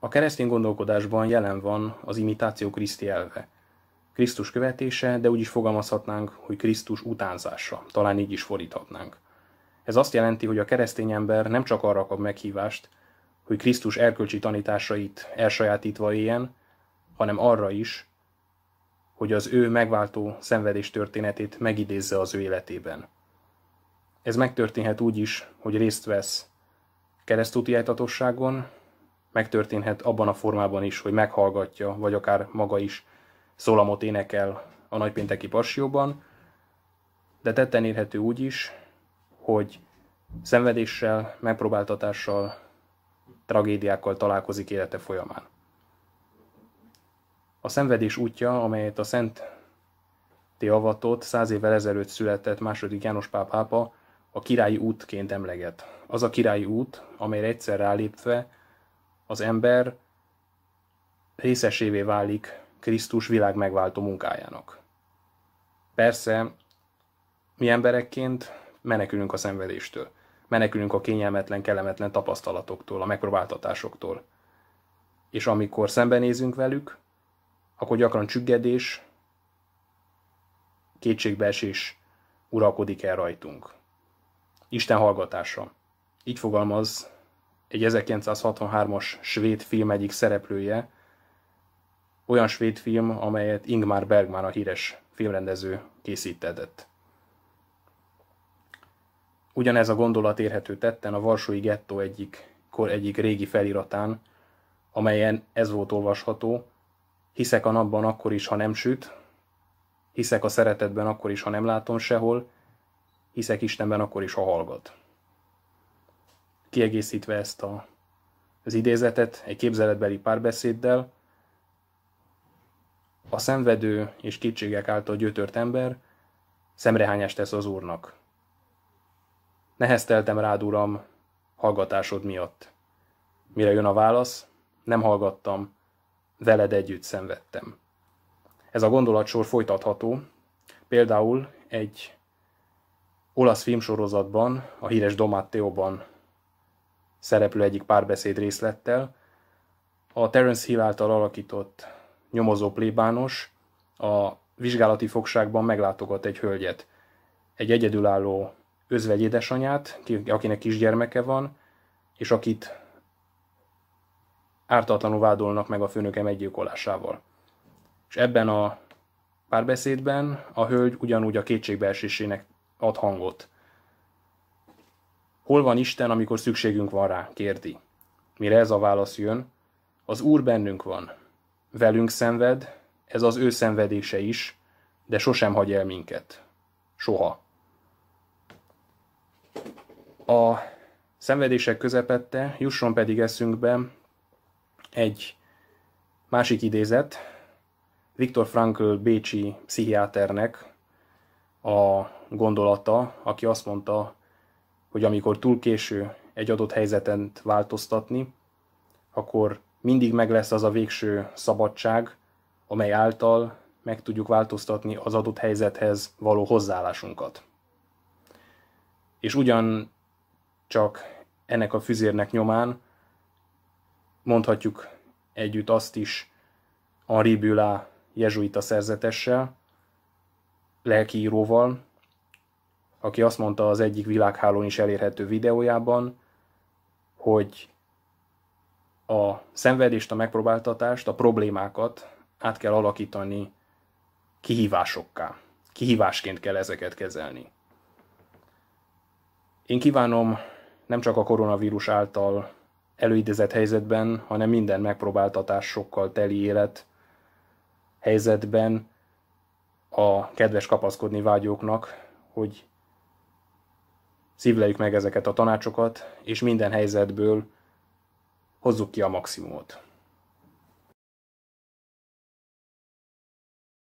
A keresztény gondolkodásban jelen van az imitáció Kriszti elve. Krisztus követése, de úgy is fogalmazhatnánk, hogy Krisztus utánzása. Talán így is fordíthatnánk. Ez azt jelenti, hogy a keresztény ember nem csak arra kap meghívást, hogy Krisztus erkölcsi tanításait elsajátítva éljen, hanem arra is, hogy az ő megváltó szenvedés történetét megidézze az ő életében. Ez megtörténhet úgy is, hogy részt vesz keresztúti eltatosságon, megtörténhet abban a formában is, hogy meghallgatja, vagy akár maga is szólamot énekel a nagypénteki passióban, de tetten érhető úgy is, hogy szenvedéssel, megpróbáltatással, tragédiákkal találkozik élete folyamán. A szenvedés útja, amelyet a Szent Teavatot száz évvel ezelőtt született második János Pál pápa a királyi útként emleget. Az a királyi út, amely egyszer rálépve az ember részesévé válik Krisztus világ megváltó munkájának. Persze, mi emberekként menekülünk a szenvedéstől, menekülünk a kényelmetlen, kellemetlen tapasztalatoktól, a megpróbáltatásoktól. És amikor szembenézünk velük, akkor gyakran csüggedés, kétségbeesés uralkodik el rajtunk. Isten hallgatása. Így fogalmaz egy 1963-as svéd film egyik szereplője, olyan svéd film, amelyet Ingmar Bergman, a híres filmrendező készítetett. Ugyanez a gondolat érhető tetten a Varsói gettó egyik, kor egyik régi feliratán, amelyen ez volt olvasható, hiszek a napban akkor is, ha nem süt, hiszek a szeretetben akkor is, ha nem látom sehol, hiszek Istenben akkor is, ha hallgat kiegészítve ezt a, az idézetet egy képzeletbeli párbeszéddel, a szenvedő és kétségek által gyötört ember szemrehányást tesz az Úrnak. Nehezteltem rád, Uram, hallgatásod miatt. Mire jön a válasz? Nem hallgattam, veled együtt szenvedtem. Ez a gondolatsor folytatható. Például egy olasz filmsorozatban, a híres Domatteóban szereplő egyik párbeszéd részlettel. A Terence Hill által alakított nyomozó plébános a vizsgálati fogságban meglátogat egy hölgyet, egy egyedülálló özvegy édesanyát, akinek kisgyermeke van, és akit ártatlanul vádolnak meg a főnöke meggyilkolásával. És ebben a párbeszédben a hölgy ugyanúgy a kétségbeesésének ad hangot. Hol van Isten, amikor szükségünk van rá? kérdi. Mire ez a válasz jön? Az Úr bennünk van. Velünk szenved, ez az ő szenvedése is, de sosem hagy el minket. Soha. A szenvedések közepette jusson pedig eszünkbe egy másik idézet, Viktor Frankl bécsi pszichiáternek a gondolata, aki azt mondta hogy amikor túl késő egy adott helyzeten változtatni, akkor mindig meg lesz az a végső szabadság, amely által meg tudjuk változtatni az adott helyzethez való hozzáállásunkat. És ugyan csak ennek a füzérnek nyomán mondhatjuk együtt azt is Henri Bula jezsuita szerzetessel, lelkiíróval, aki azt mondta az egyik világhálón is elérhető videójában, hogy a szenvedést, a megpróbáltatást, a problémákat át kell alakítani kihívásokká. Kihívásként kell ezeket kezelni. Én kívánom nem csak a koronavírus által előidézett helyzetben, hanem minden megpróbáltatásokkal teli élet helyzetben a kedves kapaszkodni vágyóknak, hogy szívleljük meg ezeket a tanácsokat, és minden helyzetből hozzuk ki a maximumot.